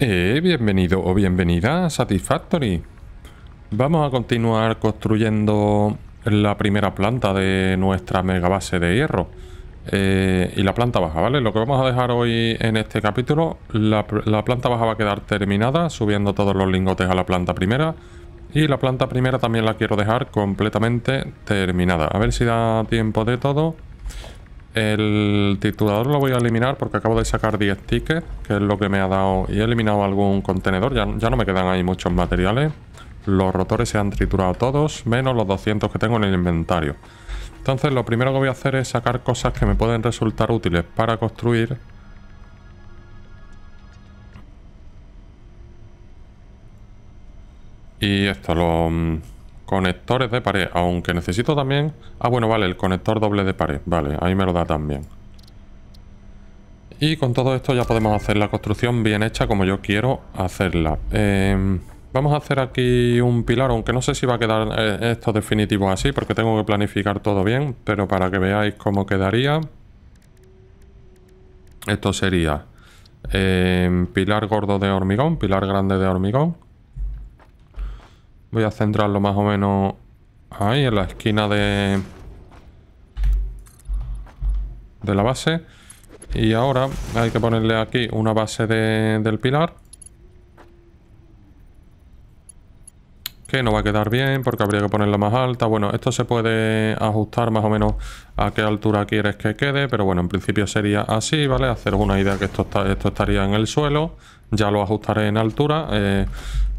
Eh, bienvenido o bienvenida a Satisfactory. Vamos a continuar construyendo la primera planta de nuestra mega base de hierro. Eh, y la planta baja, ¿vale? Lo que vamos a dejar hoy en este capítulo, la planta baja va a quedar terminada, subiendo todos los lingotes a la planta primera. Y la planta primera también la quiero dejar completamente terminada. A ver si da tiempo de todo. El titulador lo voy a eliminar porque acabo de sacar 10 tickets, que es lo que me ha dado... Y he eliminado algún contenedor, ya, ya no me quedan ahí muchos materiales. Los rotores se han triturado todos, menos los 200 que tengo en el inventario. Entonces lo primero que voy a hacer es sacar cosas que me pueden resultar útiles para construir. Y esto lo mm, Conectores de pared, aunque necesito también... Ah, bueno, vale, el conector doble de pared. Vale, ahí me lo da también. Y con todo esto ya podemos hacer la construcción bien hecha como yo quiero hacerla. Em, vamos a hacer aquí un pilar, aunque no sé si va a quedar eh, esto definitivo así, porque tengo que planificar todo bien, pero para que veáis cómo quedaría... Esto sería em, pilar gordo de hormigón, pilar grande de hormigón. Voy a centrarlo más o menos ahí, en la esquina de... De la base. Y ahora hay que ponerle aquí una base del pilar. que no va a quedar bien porque habría que ponerla más alta. Bueno, esto se puede ajustar más o menos a qué altura quieres que quede, pero bueno, en principio sería así, ¿vale? Hacer una idea que esto, esto estaría en el suelo, ya lo ajustaré en altura. Eh,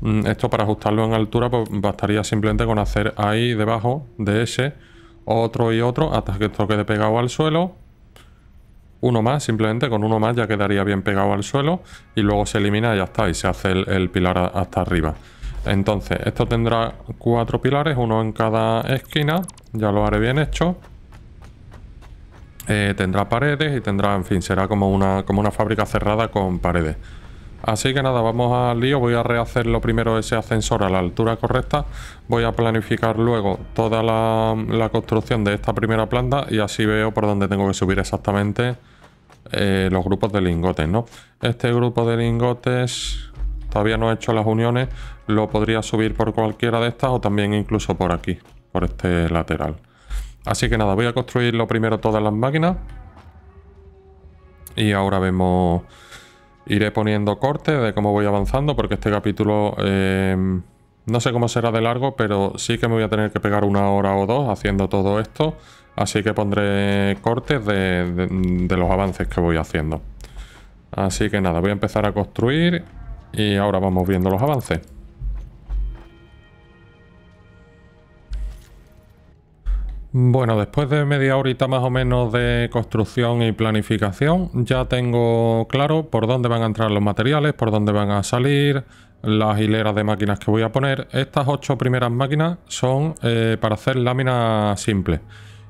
mm, esto para ajustarlo en altura pues, bastaría simplemente con hacer ahí debajo de ese otro y otro hasta que esto quede pegado al suelo. Uno más, simplemente con uno más ya quedaría bien pegado al suelo y luego se elimina y ya está, y se hace el, pilar hasta arriba. Entonces, esto tendrá cuatro pilares, uno en cada esquina, ya lo haré bien hecho. Eh, tendrá paredes y tendrá, en fin, será como una, como una fábrica cerrada con paredes. Así que nada, vamos al lío, voy a rehacer lo primero ese ascensor a la altura correcta, voy a planificar luego toda la, construcción de esta primera planta y así veo por dónde tengo que subir exactamente eh, los grupos de lingotes, ¿no? Este grupo de lingotes todavía no he hecho las uniones, lo podría subir por cualquiera de estas o también incluso por aquí, por este lateral. Así que nada, voy a construir lo primero todas las máquinas. Y ahora vemos, iré poniendo cortes de cómo voy avanzando, porque este capítulo eh, no sé cómo será de largo, pero sí que me voy a tener que pegar una hora o dos haciendo todo esto. Así que pondré cortes de los avances que voy haciendo. Así que nada, voy a empezar a construir y ahora vamos viendo los avances. Bueno, después de media horita más o menos de construcción y planificación, ya tengo claro por dónde van a entrar los materiales, por dónde van a salir, las hileras de máquinas que voy a poner. Estas ocho primeras máquinas son eh, para hacer láminas simples.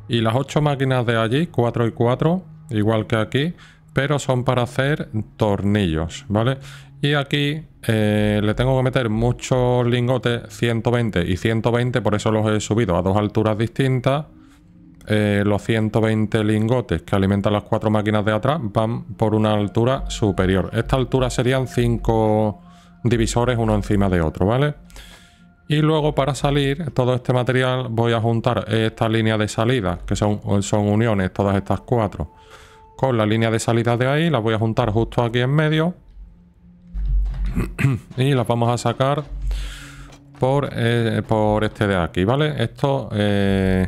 Y las ocho máquinas de allí, 4 y 4, igual que aquí, pero son para hacer tornillos, ¿vale? Y aquí eh, le tengo que meter muchos lingotes 120 y 120, por eso los he subido a dos alturas distintas. Eh, los 120 lingotes que alimentan las cuatro máquinas de atrás van por una altura superior. Esta altura serían cinco divisores uno encima de otro, ¿vale? Y luego para salir todo este material voy a juntar esta línea de salida, que son, son uniones todas estas cuatro, con la línea de salida de ahí, las voy a juntar justo aquí en medio y las vamos a sacar por, eh, por este de aquí, ¿vale? Esto eh,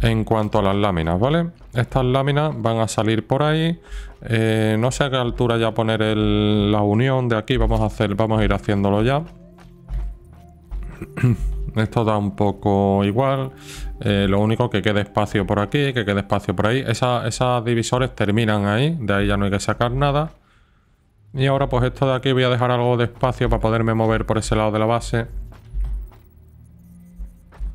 en cuanto a las láminas, ¿vale? Estas láminas van a salir por ahí. Eh, no sé a qué altura ya poner la unión de aquí. Vamos a hacer, vamos a ir haciéndolo ya. Esto da un poco igual. lo único que quede espacio por aquí, que quede espacio por ahí. esas divisores terminan ahí. De ahí ya no hay que sacar nada. Y ahora pues esto de aquí voy a dejar algo de espacio para poderme mover por ese lado de la base.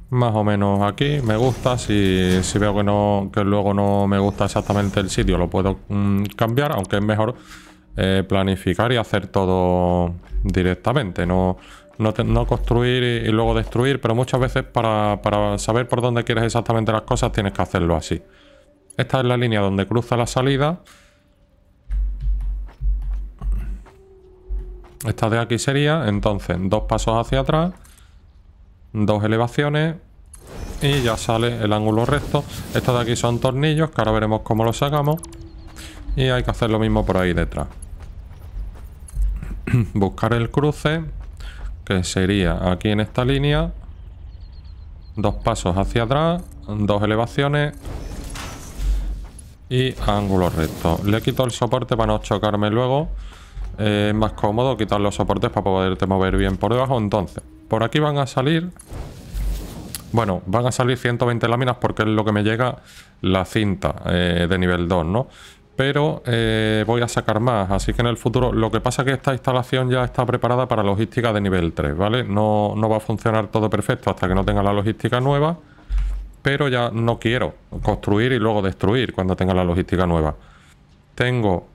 Más o menos aquí, me gusta, si, veo que, no, que luego no me gusta exactamente el sitio lo puedo mm, cambiar, aunque es mejor eh, planificar y hacer todo directamente, no, construir y, luego destruir, pero muchas veces para, para saber por dónde quieres exactamente las cosas tienes que hacerlo así. Esta es la línea donde cruza la salida Esta de aquí sería, entonces, dos pasos hacia atrás, dos elevaciones y ya sale el ángulo recto. Estos de aquí son tornillos, que ahora veremos cómo los sacamos. Y hay que hacer lo mismo por ahí detrás. Buscar el cruce, que sería aquí en esta línea. Dos pasos hacia atrás, dos elevaciones y ángulo recto. Le quito el soporte para no chocarme luego. Eh, es más cómodo quitar los soportes para poderte mover bien por debajo. Entonces, por aquí van a salir... Bueno, van a salir 120 láminas porque es lo que me llega la cinta eh, de nivel 2, ¿no? Pero eh, voy a sacar más, así que en el futuro... Lo que pasa es que esta instalación ya está preparada para logística de nivel 3, ¿vale? No, no va a funcionar todo perfecto hasta que no tenga la logística nueva, pero ya no quiero construir y luego destruir cuando tenga la logística nueva. Tengo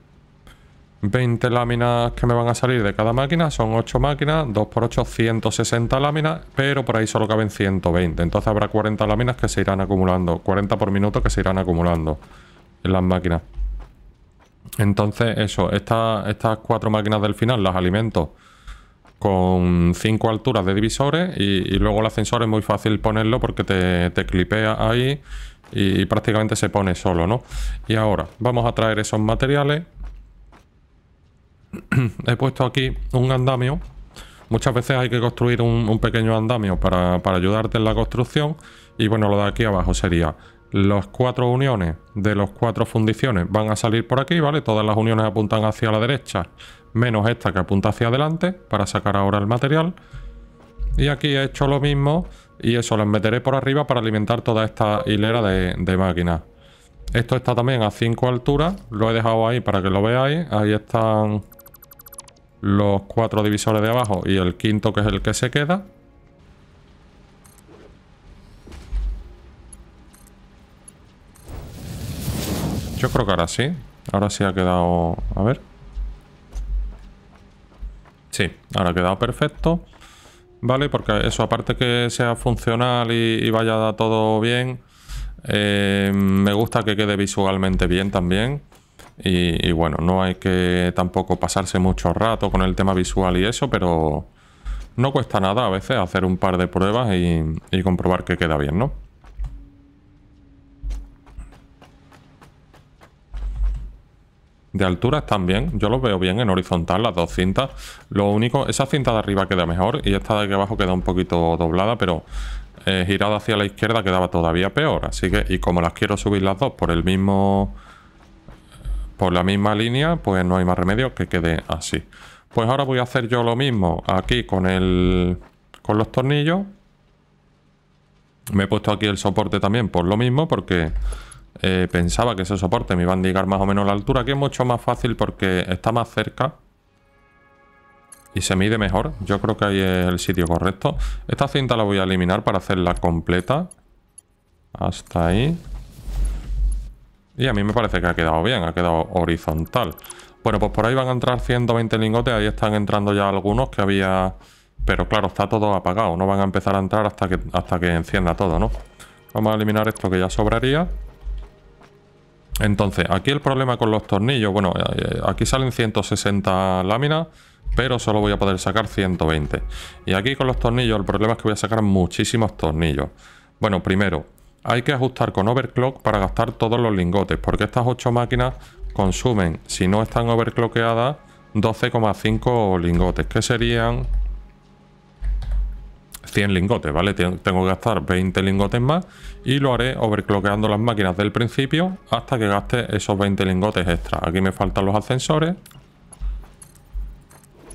20 láminas que me van a salir de cada máquina, son 8 máquinas, 2x8, 160 láminas, pero por ahí solo caben 120. Entonces habrá 40 láminas que se irán acumulando, 40 por minuto que se irán acumulando en las máquinas. Entonces, eso, estas cuatro máquinas del final las alimento con 5 alturas de divisores y, luego el ascensor es muy fácil ponerlo porque te, clipea ahí y, y prácticamente se pone solo, ¿no? Y ahora vamos a traer esos materiales he puesto aquí un andamio. Muchas veces hay que construir un, pequeño andamio para, ayudarte en la construcción. Y bueno, lo de aquí abajo sería Los cuatro uniones de los cuatro fundiciones van a salir por aquí, ¿vale? Todas las uniones apuntan hacia la derecha, menos esta que apunta hacia adelante para sacar ahora el material. Y aquí he hecho lo mismo y eso, las meteré por arriba para alimentar toda esta hilera de, de máquinas. Esto está también a cinco alturas, lo he dejado ahí para que lo veáis. Ahí están los cuatro divisores de abajo y el quinto que es el que se queda. Yo creo que ahora sí. Ahora sí ha quedado... A ver. Sí, ahora ha quedado perfecto. Vale, porque eso, aparte que sea funcional y, vaya todo bien, eh, me gusta que quede visualmente bien también. Y, bueno, no hay que tampoco pasarse mucho rato con el tema visual y eso, pero no cuesta nada a veces hacer un par de pruebas y, comprobar que queda bien, ¿no? De altura están bien, yo los veo bien en horizontal, las dos cintas. Lo único, esa cinta de arriba queda mejor y esta de aquí abajo queda un poquito doblada, pero eh, girada hacia la izquierda quedaba todavía peor. Así que, y como las quiero subir las dos por el mismo por la misma línea, pues no hay más remedio que quede así. Pues ahora voy a hacer yo lo mismo aquí con, el, con los tornillos. Me he puesto aquí el soporte también por lo mismo, porque eh, pensaba que ese soporte me iba a indicar más o menos la altura, que es mucho más fácil porque está más cerca y se mide mejor. Yo creo que ahí es el sitio correcto. Esta cinta la voy a eliminar para hacerla completa. Hasta ahí. Y a mí me parece que ha quedado bien, ha quedado horizontal. Bueno, pues por ahí van a entrar 120 lingotes, ahí están entrando ya algunos que había... Pero claro, está todo apagado, no van a empezar a entrar hasta que, hasta que encienda todo, ¿no? Vamos a eliminar esto que ya sobraría. Entonces, aquí el problema con los tornillos, bueno, eh, eh, aquí salen 160 láminas, pero solo voy a poder sacar 120. Y aquí con los tornillos el problema es que voy a sacar muchísimos tornillos. Bueno, primero, hay que ajustar con overclock para gastar todos los lingotes, porque estas 8 máquinas consumen, si no están overclockeadas, 12,5 lingotes, que serían 100 lingotes, ¿vale? Tengo que gastar 20 lingotes más y lo haré overclockeando las máquinas del principio hasta que gaste esos 20 lingotes extra. Aquí me faltan los ascensores.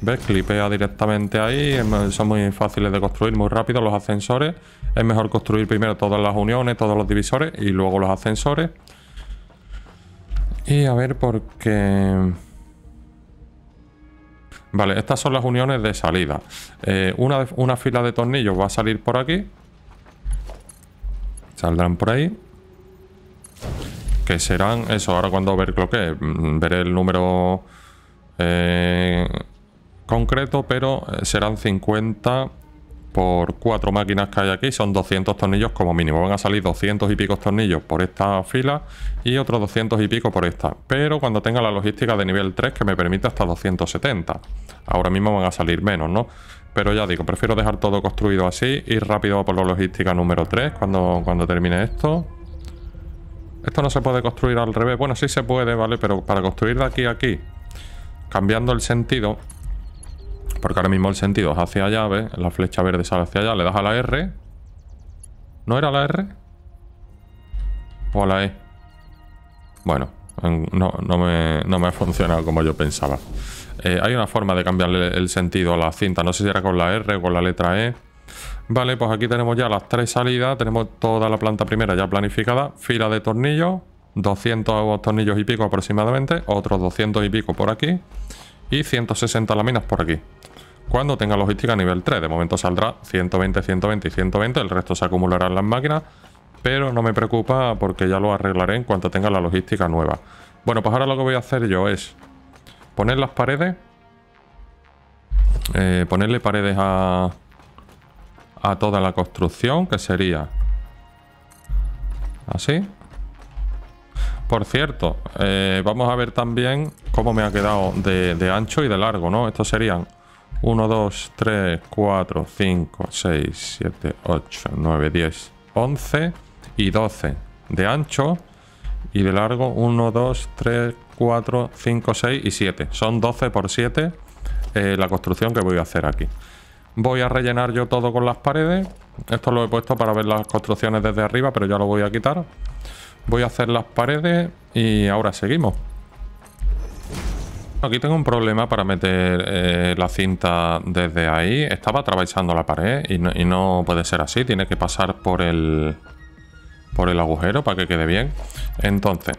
¿Ves? Clipea directamente ahí, son muy fáciles de construir, muy rápido los ascensores es mejor construir primero todas las uniones, todos los divisores y luego los ascensores. Y a ver por qué... Vale, estas son las uniones de salida. Eh, una, una fila de tornillos va a salir por aquí. Saldrán por ahí. Que serán, eso, ahora cuando que mm, veré el número eh, concreto, pero eh, serán 50 por cuatro máquinas que hay aquí, son 200 tornillos como mínimo. Van a salir 200 y pico tornillos por esta fila y otros 200 y pico por esta. Pero cuando tenga la logística de nivel 3 que me permite hasta 270. Ahora mismo van a salir menos, ¿no? Pero ya digo, prefiero dejar todo construido así, y rápido por la logística número 3 cuando, cuando termine esto. Esto no se puede construir al revés. Bueno, sí se puede, ¿vale? Pero para construir de aquí a aquí, cambiando el sentido, porque ahora mismo el sentido es hacia allá, ¿ves? La flecha verde sale hacia allá, le das a la R. ¿No era la R? ¿O a la E? Bueno, no, me, ha funcionado como yo pensaba. Eh, hay una forma de cambiarle el sentido a la cinta. No sé si era con la R o con la letra E. Vale, pues aquí tenemos ya las tres salidas. Tenemos toda la planta primera ya planificada. Fila de tornillos. 200 tornillos y pico aproximadamente. Otros 200 y pico por aquí. Y 160 láminas por aquí cuando tenga logística nivel 3. De momento saldrá 120, 120 y 120, el resto se acumulará en las máquinas, pero no me preocupa porque ya lo arreglaré en cuanto tenga la logística nueva. Bueno, pues ahora lo que voy a hacer yo es poner las paredes, eh, ponerle paredes a, toda la construcción, que sería así. Por cierto, eh, vamos a ver también cómo me ha quedado de, de ancho y de largo, ¿no? Estos serían 1, 2, 3, 4, 5, 6, 7, 8, 9, 10, 11 y 12 de ancho y de largo 1, 2, 3, 4, 5, 6 y 7. Son 12 por 7 eh, la construcción que voy a hacer aquí. Voy a rellenar yo todo con las paredes. Esto lo he puesto para ver las construcciones desde arriba, pero ya lo voy a quitar. Voy a hacer las paredes y ahora seguimos. Aquí tengo un problema para meter eh, la cinta desde ahí. Estaba atravesando la pared y no, puede ser así. Tiene que pasar por el, por el agujero para que quede bien. Entonces,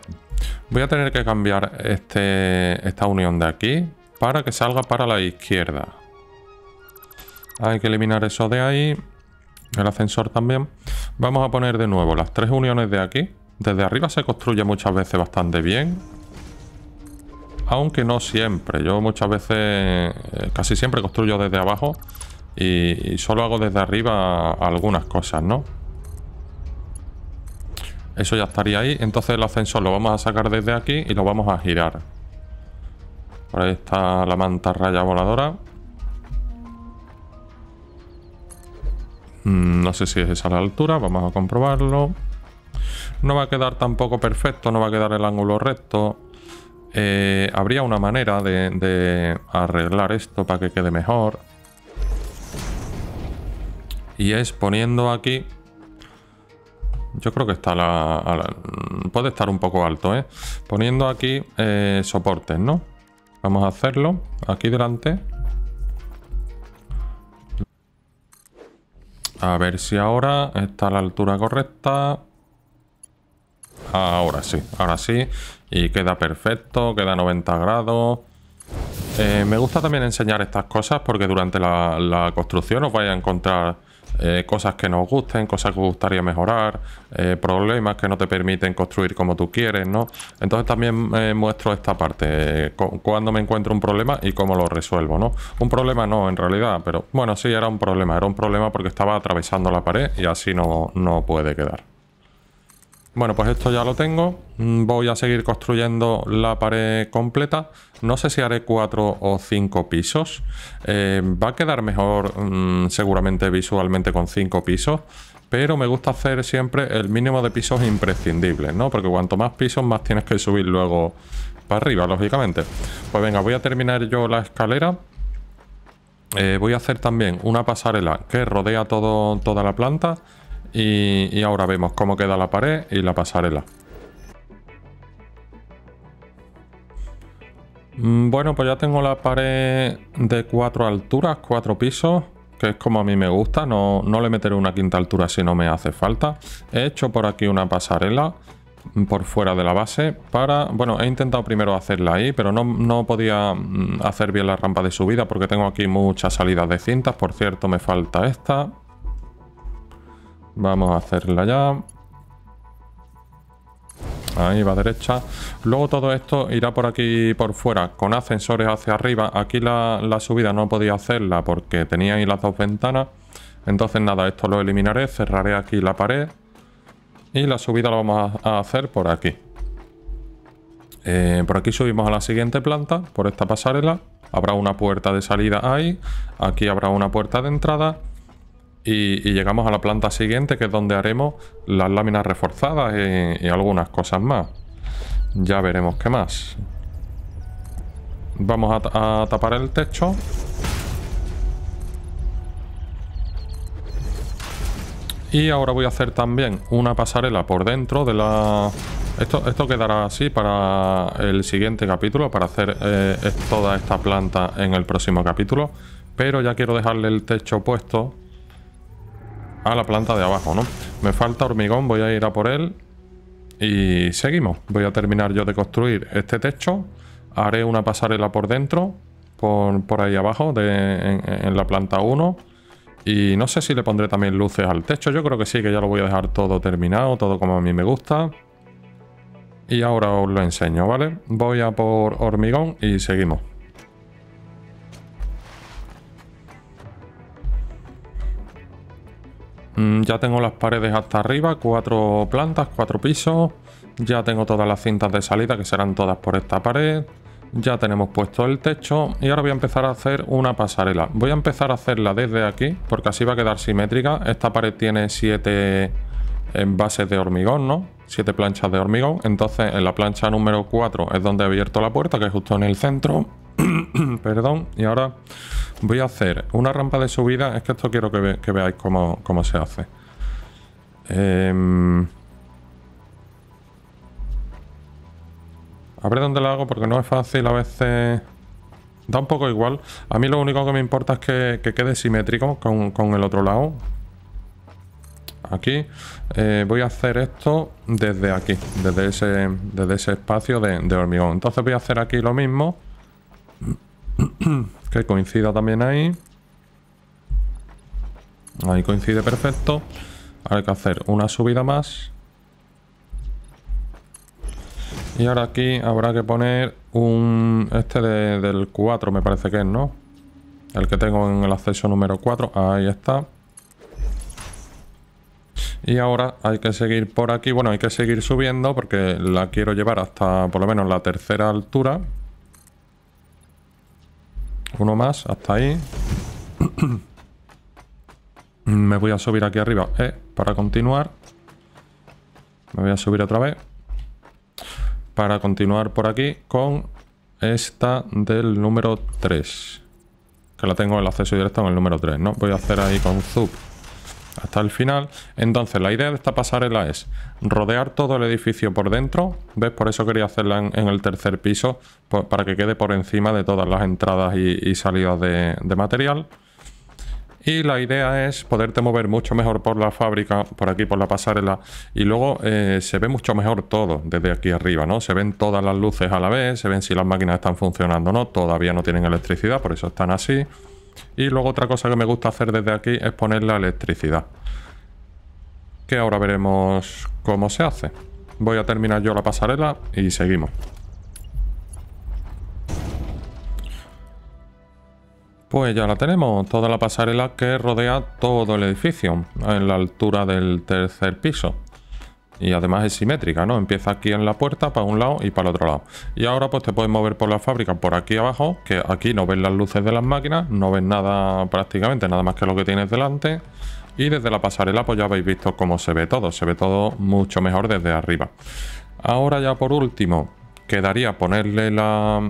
voy a tener que cambiar este, esta unión de aquí para que salga para la izquierda. Hay que eliminar eso de ahí. El ascensor también. Vamos a poner de nuevo las tres uniones de aquí. Desde arriba se construye muchas veces bastante bien aunque no siempre. Yo muchas veces, eh, casi siempre construyo desde abajo y, solo hago desde arriba algunas cosas, ¿no? Eso ya estaría ahí. Entonces el ascensor lo vamos a sacar desde aquí y lo vamos a girar. Por ahí está la manta raya voladora. Mm, no sé si es esa la altura, vamos a comprobarlo. No va a quedar tampoco perfecto, no va a quedar el ángulo recto. Eh, habría una manera de, arreglar esto para que quede mejor. Y es poniendo aquí yo creo que está la, Puede estar un poco alto, ¿eh? Poniendo aquí eh, soportes, ¿no? Vamos a hacerlo aquí delante. A ver si ahora está la altura correcta. Ahora sí, ahora sí y queda perfecto, queda 90 grados. Eh, me gusta también enseñar estas cosas porque durante la, construcción os vais a encontrar eh, cosas que nos gusten, cosas que os gustaría mejorar, eh, problemas que no te permiten construir como tú quieres, ¿no? Entonces también muestro esta parte, cuando me encuentro un problema y cómo lo resuelvo, ¿no? Un problema no, en realidad, pero bueno, sí, era un problema, era un problema porque estaba atravesando la pared y así no, no puede quedar. Bueno, pues esto ya lo tengo. Mm, voy a seguir construyendo la pared completa. No sé si haré cuatro o cinco pisos. Eh, va a quedar mejor mm, seguramente visualmente con cinco pisos. Pero me gusta hacer siempre el mínimo de pisos imprescindibles, ¿no? Porque cuanto más pisos, más tienes que subir luego para arriba, lógicamente. Pues venga, voy a terminar yo la escalera. Eh, voy a hacer también una pasarela que rodea todo, toda la planta y, ahora vemos cómo queda la pared y la pasarela. Mm, bueno, pues ya tengo la pared de cuatro alturas, cuatro pisos, que es como a mí me gusta. No, le meteré una quinta altura si no me hace falta. He hecho por aquí una pasarela mm, por fuera de la base para... Bueno, he intentado primero hacerla ahí, pero no, no podía mm, hacer bien la rampa de subida porque tengo aquí muchas salidas de cintas. Por cierto, me falta esta. Vamos a hacerla ya. Ahí va derecha. Luego todo esto irá por aquí por fuera con ascensores hacia arriba. Aquí la, subida no podía hacerla porque tenía ahí las dos ventanas. Entonces nada, esto lo eliminaré. Cerraré aquí la pared. Y la subida la vamos a, hacer por aquí. Eh, por aquí subimos a la siguiente planta, por esta pasarela. Habrá una puerta de salida ahí. Aquí habrá una puerta de entrada y, llegamos a la planta siguiente que es donde haremos las láminas reforzadas y, algunas cosas más. Ya veremos qué más. Vamos a, tapar el techo. Y ahora voy a hacer también una pasarela por dentro de la... Esto, quedará así para el siguiente capítulo, para hacer eh, toda esta planta en el próximo capítulo. Pero ya quiero dejarle el techo puesto a la planta de abajo, ¿no? Me falta hormigón, voy a ir a por él. Y seguimos. Voy a terminar yo de construir este techo. Haré una pasarela por dentro, por, ahí abajo, de, en, en, la planta 1. Y no sé si le pondré también luces al techo. Yo creo que sí, que ya lo voy a dejar todo terminado, todo como a mí me gusta. Y ahora os lo enseño, ¿vale? Voy a por hormigón y seguimos. Mm, ya tengo las paredes hasta arriba, cuatro plantas, cuatro pisos. Ya tengo todas las cintas de salida que serán todas por esta pared. Ya tenemos puesto el techo y ahora voy a empezar a hacer una pasarela. Voy a empezar a hacerla desde aquí porque así va a quedar simétrica. Esta pared tiene siete envases de hormigón, ¿no? Siete planchas de hormigón. Entonces en la plancha número 4 es donde he abierto la puerta, que es justo en el centro. Perdón. Y ahora Voy a hacer una rampa de subida. Es que esto quiero que, veáis cómo, se hace. Em, a ver dónde lo hago porque no es fácil a veces... Da un poco igual. A mí lo único que me importa es que, quede simétrico con, el otro lado. Aquí. Eh, voy a hacer esto desde aquí, desde ese, desde ese espacio de hormigón. Entonces voy a hacer aquí lo mismo. que coincida también ahí. Ahí coincide perfecto. Ahora hay que hacer una subida más. Y ahora aquí habrá que poner un... Este del 4 me parece que es, ¿no? El que tengo en el acceso número 4. Ahí está. Y ahora hay que seguir por aquí. Bueno, hay que seguir subiendo porque la quiero llevar hasta por lo menos la tercera altura. Uno más, hasta ahí. Me voy a subir aquí arriba, eh, para continuar. Me voy a subir otra vez. Para continuar por aquí con esta del número 3. Que la tengo en el acceso directo con el número 3, ¿no? Voy a hacer ahí con sub hasta el final. Entonces, la idea de esta pasarela es rodear todo el edificio por dentro. ¿Ves? Por eso quería hacerla en, el tercer piso, pues, para que quede por encima de todas las entradas y, salidas de, material. Y la idea es poderte mover mucho mejor por la fábrica, por aquí, por la pasarela. Y luego eh, se ve mucho mejor todo desde aquí arriba, ¿no? Se ven todas las luces a la vez, se ven si las máquinas están funcionando o no. Todavía no tienen electricidad, por eso están así. Y luego otra cosa que me gusta hacer desde aquí es poner la electricidad. Que ahora veremos cómo se hace. Voy a terminar yo la pasarela y seguimos. Pues ya la tenemos, toda la pasarela que rodea todo el edificio, en la altura del tercer piso. Y además es simétrica, ¿no? Empieza aquí en la puerta, para un lado y para el otro lado. Y ahora pues te puedes mover por la fábrica, por aquí abajo, que aquí no ves las luces de las máquinas, no ves nada prácticamente, nada más que lo que tienes delante. Y desde la pasarela pues ya habéis visto cómo se ve todo, se ve todo mucho mejor desde arriba. Ahora ya por último, quedaría ponerle la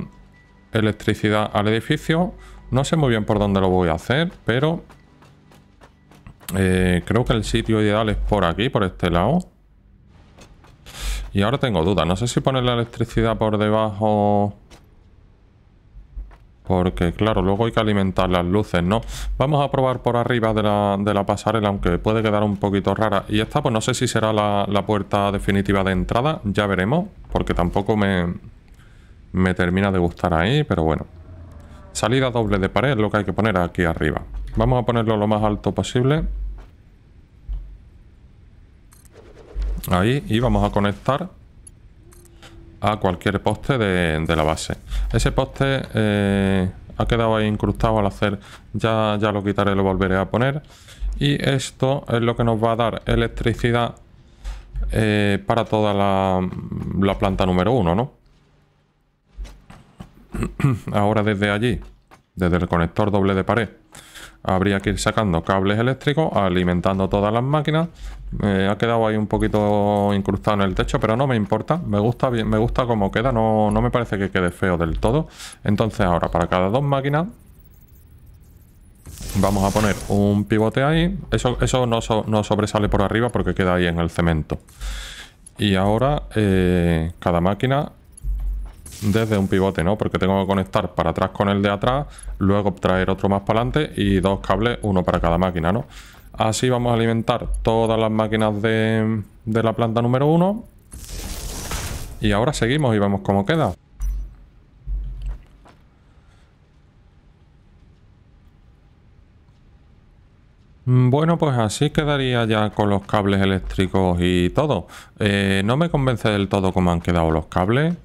electricidad al edificio. No sé muy bien por dónde lo voy a hacer, pero eh, creo que el sitio ideal es por aquí, por este lado. Y ahora tengo dudas. No sé si poner la electricidad por debajo... Porque, claro, luego hay que alimentar las luces, ¿no? Vamos a probar por arriba de la, pasarela, aunque puede quedar un poquito rara. Y esta, pues no sé si será la, puerta definitiva de entrada. Ya veremos, porque tampoco me, me termina de gustar ahí, pero bueno. Salida doble de pared lo que hay que poner aquí arriba. Vamos a ponerlo lo más alto posible. Ahí y vamos a conectar a cualquier poste de, la base. Ese poste eh, ha quedado ahí incrustado al hacer, ya, ya lo quitaré, lo volveré a poner. Y esto es lo que nos va a dar electricidad eh, para toda la, planta número uno, ¿no? Ahora desde allí, desde el conector doble de pared, habría que ir sacando cables eléctricos, alimentando todas las máquinas. me ha quedado ahí un poquito incrustado en el techo, pero no me importa. Me gusta bien, me gusta cómo queda, no, no me parece que quede feo del todo. Entonces ahora para cada dos máquinas vamos a poner un pivote ahí. Eso, eso no, sobresale por arriba porque queda ahí en el cemento. Y ahora eh, cada máquina desde un pivote, ¿no? Porque tengo que conectar para atrás con el de atrás, luego traer otro más para adelante y dos cables, uno para cada máquina, ¿no? Así vamos a alimentar todas las máquinas de, la planta número uno Y ahora seguimos y vemos cómo queda. Bueno, pues así quedaría ya con los cables eléctricos y todo. Eh, no me convence del todo cómo han quedado los cables.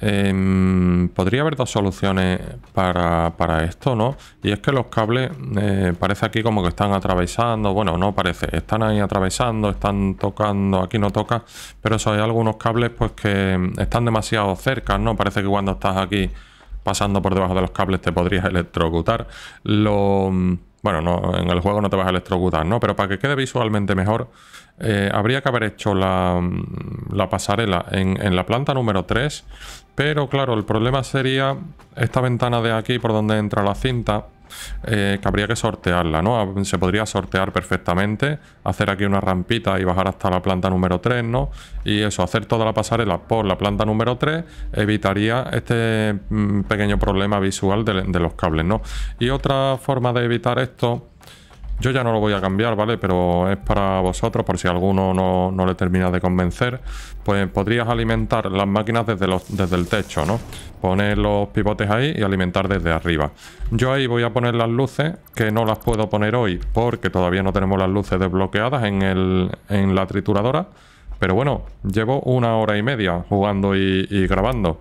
Em, podría haber dos soluciones para, esto, ¿no? Y es que los cables eh, parece aquí como que están atravesando, bueno, no parece, están ahí atravesando, están tocando, aquí no toca, pero eso hay algunos cables pues que están demasiado cerca, ¿no? Parece que cuando estás aquí pasando por debajo de los cables te podrías electrocutar. Lo bueno, no, en el juego no te vas a electrocutar, ¿no? Pero para que quede visualmente mejor, eh, habría que haber hecho mm, la, pasarela en, en, la planta número 3. Pero claro, el problema sería esta ventana de aquí por donde entra la cinta. Eh, que habría que sortearla, ¿no? Se podría sortear perfectamente, hacer aquí una rampita y bajar hasta la planta número 3, ¿no? Y eso, hacer toda la pasarela por la planta número 3 evitaría este mm, pequeño problema visual de, de los cables, ¿no? Y otra forma de evitar esto yo ya no lo voy a cambiar, ¿vale? Pero es para vosotros, por si alguno no, no le termina de convencer. Pues podrías alimentar las máquinas desde, desde el techo, ¿no? Poner los pivotes ahí y alimentar desde arriba. Yo ahí voy a poner las luces, que no las puedo poner hoy porque todavía no tenemos las luces desbloqueadas en, la trituradora. Pero bueno, llevo una hora y media jugando y grabando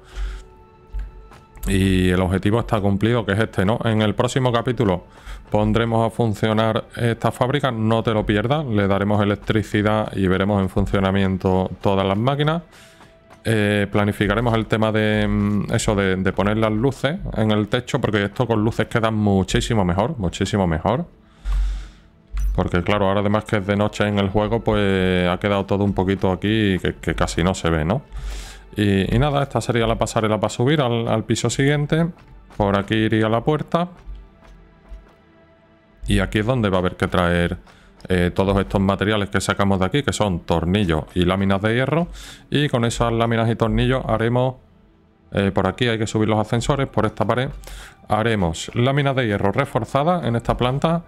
y el objetivo está cumplido, que es este, ¿no? En el próximo capítulo pondremos a funcionar esta fábrica, no te lo pierdas, le daremos electricidad y veremos en funcionamiento todas las máquinas. Eh, planificaremos el tema de mm, eso, de, poner las luces en el techo, porque esto con luces queda muchísimo mejor, muchísimo mejor. Porque claro, ahora además que es de noche en el juego, pues ha quedado todo un poquito aquí que, que casi no se ve, ¿no? Y, nada, esta sería la pasarela para subir al, piso siguiente. Por aquí iría la puerta. Y aquí es donde va a haber que traer eh, todos estos materiales que sacamos de aquí, que son tornillos y láminas de hierro. Y con esas láminas y tornillos haremos... Eh, por aquí hay que subir los ascensores, por esta pared. Haremos láminas de hierro reforzadas en esta planta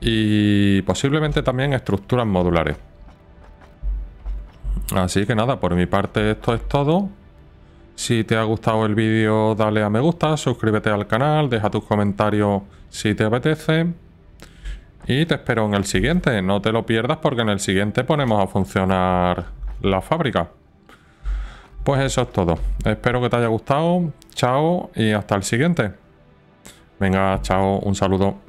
y posiblemente también estructuras modulares. Así que nada, por mi parte esto es todo. Si te ha gustado el vídeo dale a me gusta, suscríbete al canal, deja tus comentarios si te apetece. Y te espero en el siguiente, no te lo pierdas porque en el siguiente ponemos a funcionar la fábrica. Pues eso es todo. Espero que te haya gustado. Chao y hasta el siguiente. Venga, chao, un saludo.